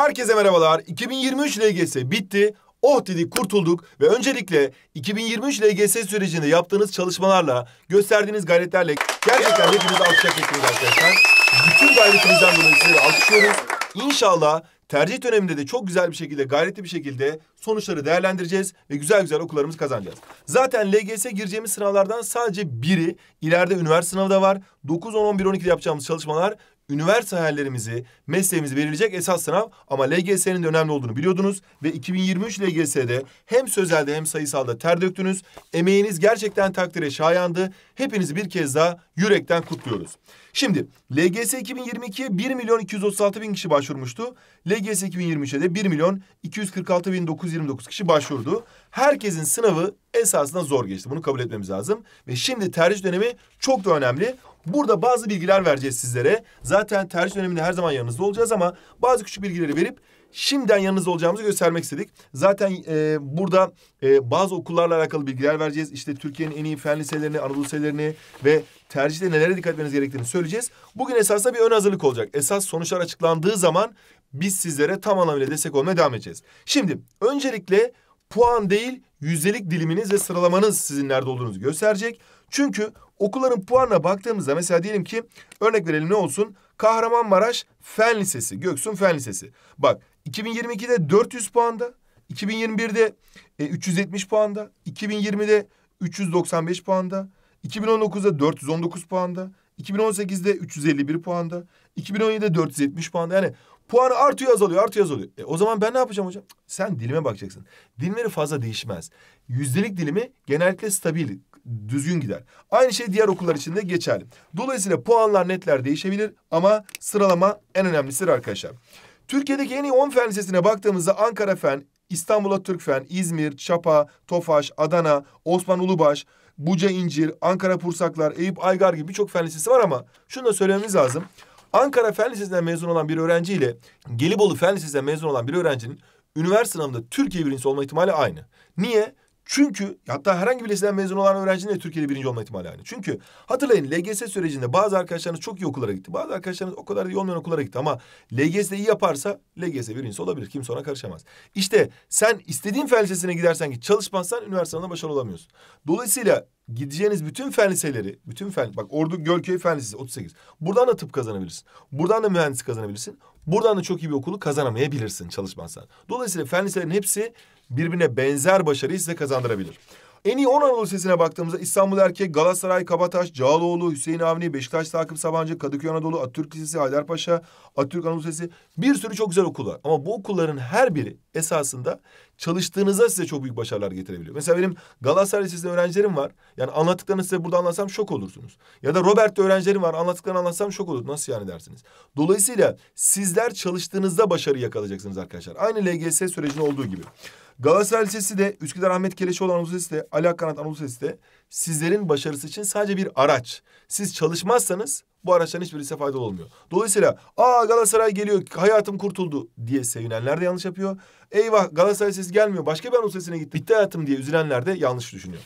Herkese merhabalar. 2023 LGS bitti. Oh dedik kurtulduk ve öncelikle 2023 LGS sürecinde yaptığınız çalışmalarla, gösterdiğiniz gayretlerle gerçekten hepinizi alkışa çekiyoruz arkadaşlar. Bütün gayretinizden dolayı sizleri alkışlıyoruz. İnşallah tercih döneminde de çok güzel bir şekilde, gayretli bir şekilde sonuçları değerlendireceğiz ve güzel güzel okullarımızı kazanacağız. Zaten LGS gireceğimiz sınavlardan sadece biri ileride üniversite sınavı da var. 9, 10, 11, 12 yapacağımız çalışmalar üniversite hayallerimizi, mesleğimizi belirleyecek esas sınav ama LGS'nin de önemli olduğunu biliyordunuz ve 2023 LGS'de hem sözelde hem sayısalda ter döktünüz. Emeğiniz gerçekten takdire şayandı. Hepinizi bir kez daha yürekten kutluyoruz. Şimdi LGS 2022'ye 1 milyon 236 bin kişi başvurmuştu. LGS 2023'e de 1 milyon 246 bin 929 kişi başvurdu. Herkesin sınavı esasında zor geçti. Bunu kabul etmemiz lazım. Ve şimdi tercih dönemi çok da önemli. Burada bazı bilgiler vereceğiz sizlere. Zaten tercih döneminde her zaman yanınızda olacağız ama bazı küçük bilgileri verip şimdiden yanınızda olacağımızı göstermek istedik. Zaten e, burada e, bazı okullarla alakalı bilgiler vereceğiz. İşte Türkiye'nin en iyi fen liselerini, Anadolu liselerini ve tercihte nelere dikkat etmeniz gerektiğini söyleyeceğiz. Bugün esasında bir ön hazırlık olacak. Esas sonuçlar açıklandığı zaman biz sizlere tam anlamıyla destek olmaya devam edeceğiz. Şimdi öncelikle puan değil yüzdelik diliminiz ve sıralamanız sizin nerede olduğunuzu gösterecek. Çünkü okulların puanına baktığımızda mesela diyelim ki örnek verelim ne olsun? Kahramanmaraş Fen Lisesi, Göksun Fen Lisesi. Bak 2022'de 400 puanda, 2021'de e, 370 puanda, 2020'de 395 puanda, 2019'da 419 puanda, 2018'de 351 puanda. 2017'de 470 puanda. Yani puanı artıyor azalıyor artıyor azalıyor. E, o zaman ben ne yapacağım hocam? Sen dilime bakacaksın. Dilimleri fazla değişmez. Yüzdelik dilimi genellikle stabil, düzgün gider. Aynı şey diğer okullar için de geçerli. Dolayısıyla puanlar netler değişebilir ama sıralama en önemlisidir arkadaşlar. Türkiye'deki en iyi 10 fen lisesine baktığımızda Ankara Fen, İstanbul'a Türk Fen, İzmir, Çapa, Tofaş, Adana, Osman Ulubaş, Buca İncir, Ankara Pursaklar, Eyüp Aygar gibi birçok fen lisesi var ama şunu da söylememiz lazım. Ankara Fen Lisesi'nden mezun olan bir öğrenci ile Gelibolu Fen Lisesi'nden mezun olan bir öğrencinin üniversite sınavında Türkiye birincisi olma ihtimali aynı. Niye? Çünkü hatta herhangi bir liseden mezun olan öğrencinin de Türkiye'de birinci olma ihtimali aynı. Çünkü hatırlayın LGS sürecinde bazı arkadaşlarınız çok iyi okullara gitti. Bazı arkadaşlarınız o kadar iyi olmayan okullara gitti ama LGS'de iyi yaparsa LGS birincisi olabilir. Kimse ona karışamaz. İşte sen istediğin fen lisesine gidersen ki çalışmazsan üniversitede başarılı olamıyorsun. Dolayısıyla gideceğiniz bütün fen liseleri, bütün fen, bak Ordu Gölköy Fen Lisesi 38. Buradan da tıp kazanabilirsin. Buradan da mühendis kazanabilirsin. Buradan da çok iyi bir okulu kazanamayabilirsin çalışmazsan. Dolayısıyla fen liselerinin hepsi birbirine benzer başarıyı size kazandırabilir. En iyi 10 Anadolu Lisesi'ne baktığımızda İstanbul Erkek, Galatasaray, Kabataş, Cağaloğlu, Hüseyin Avni, Beşiktaş, Takip Sabancı, Kadıköy Anadolu, Atatürk Lisesi, Haydarpaşa, Atatürk Anadolu Lisesi bir sürü çok güzel okul var. Ama bu okulların her biri esasında çalıştığınızda size çok büyük başarılar getirebiliyor. Mesela benim Galatasaray Lisesi'nde öğrencilerim var. Yani anlattıklarını size burada anlatsam şok olursunuz. Ya da Robert'te öğrencilerim var. Anlattıklarını anlatsam şok olur. Nasıl yani dersiniz. Dolayısıyla sizler çalıştığınızda başarı yakalayacaksınız arkadaşlar. Aynı LGS sürecinde olduğu gibi. Galatasaray Lisesi de Üsküdar Ahmet Keleşoğlu Anadolu Lisesi de Ali Akkanat Anadolu Lisesi de sizlerin başarısı için sadece bir araç. Siz çalışmazsanız bu araçtan hiçbir size faydalı olmuyor. Dolayısıyla aa Galatasaray geliyor hayatım kurtuldu diye sevinenler de yanlış yapıyor. Eyvah Galatasaray Lisesi gelmiyor başka bir Anadolu Lisesi'ne gitti bitti hayatım diye üzülenler de yanlış düşünüyor.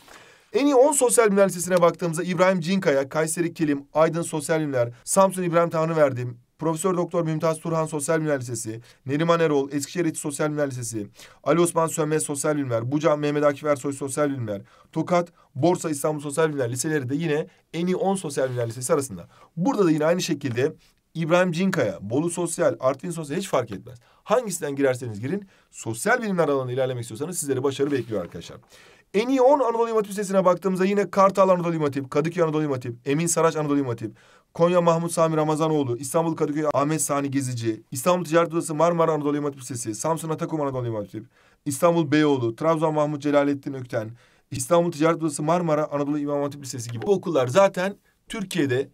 En iyi 10 sosyal bilimler lisesine baktığımızda İbrahim Cinkaya, Kayseri Kelim, Aydın Sosyal Bilimler, Samsun İbrahim Tanrıverdi, Profesör Doktor Mümtaz Turhan Sosyal Bilimler Lisesi, Neriman Erol Eskişehir İç Sosyal Bilimler Lisesi, Ali Osman Sönmez Sosyal Bilimler, Buca Mehmet Akif Ersoy Sosyal Bilimler, Tokat, Borsa İstanbul Sosyal Bilimler Liseleri de yine en iyi 10 sosyal bilimler lisesi arasında. Burada da yine aynı şekilde İbrahim Cinkaya, Bolu Sosyal, Artvin Sosyal hiç fark etmez. Hangisinden girerseniz girin, sosyal bilimler alanında ilerlemek istiyorsanız sizleri başarı bekliyor arkadaşlar. En iyi 10 Anadolu İmam Hatip Lisesi'ne baktığımızda yine Kartal Anadolu İmam Hatip, Kadıköy Anadolu İmam Hatip, Emin Saraç Anadolu İmam Hatip, Konya Mahmut Sami Ramazanoğlu, İstanbul Kadıköy Ahmet Sani Gezici, İstanbul Ticaret Odası Marmara Anadolu İmam Hatip Lisesi, Samsun Atakum Anadolu İmam Hatip, İstanbul Beyoğlu, Trabzon Mahmut Celalettin Ökten, İstanbul Ticaret Odası Marmara Anadolu İmam Hatip Lisesi gibi okullar zaten Türkiye'de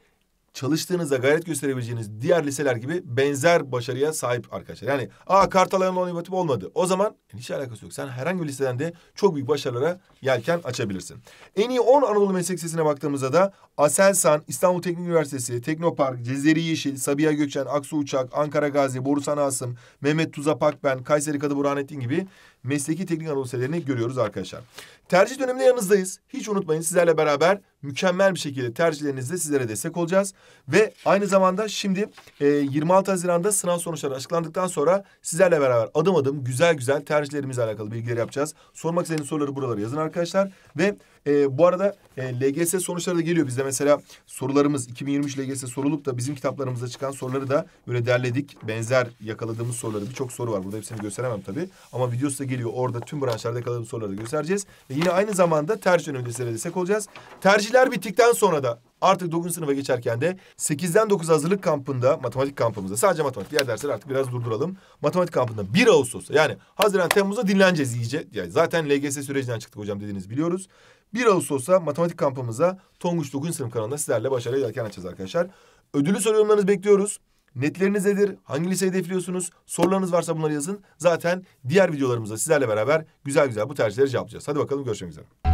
çalıştığınızda gayret gösterebileceğiniz diğer liseler gibi benzer başarıya sahip arkadaşlar. Yani aa Kartal Anadolu Hatip olmadı. O zaman hiç alakası yok. Sen herhangi bir liseden de çok büyük başarılara yelken açabilirsin. En iyi 10 Anadolu Meslek Lisesi'ne baktığımızda da Aselsan, İstanbul Teknik Üniversitesi, Teknopark, Cezeri Yeşil, Sabiha Gökçen, Aksu Uçak, Ankara Gazi, Borusan Asım, Mehmet Tuzapak Ben, Kayseri Kadı Burhanettin gibi mesleki teknik anonselerini görüyoruz arkadaşlar. Tercih döneminde yanınızdayız. Hiç unutmayın sizlerle beraber mükemmel bir şekilde tercihlerinizde sizlere destek olacağız. Ve aynı zamanda şimdi e, 26 Haziran'da sınav sonuçları açıklandıktan sonra sizlerle beraber adım adım güzel güzel tercihlerimizle alakalı bilgiler yapacağız. Sormak istediğiniz soruları buralara yazın arkadaşlar. Ve e, bu arada e, LGS sonuçları da geliyor bizde. Mesela sorularımız 2023 LGS sorulup da bizim kitaplarımızda çıkan soruları da böyle derledik. Benzer yakaladığımız soruları birçok soru var. Burada hepsini gösteremem tabii. Ama videosu da geliyor. Orada tüm branşlarda yakaladığımız soruları da göstereceğiz. Ve yine aynı zamanda tercih önerisi destek olacağız. Tercihler bittikten sonra da Artık 9. sınıfa geçerken de 8'den 9'a hazırlık kampında matematik kampımızda sadece matematik diğer dersleri artık biraz durduralım. Matematik kampında 1 Ağustos'ta yani Haziran Temmuz'da dinleneceğiz iyice. Yani zaten LGS sürecinden çıktık hocam dediğiniz biliyoruz. 1 Ağustos'ta matematik kampımıza Tonguç 9. sınıf kanalında sizlerle başarıyla yelken açacağız arkadaşlar. Ödülü soru yorumlarınızı bekliyoruz. Netleriniz nedir? Hangi liseyi hedefliyorsunuz? Sorularınız varsa bunları yazın. Zaten diğer videolarımızda sizlerle beraber güzel güzel bu tercihleri cevaplayacağız. Hadi bakalım görüşmek üzere.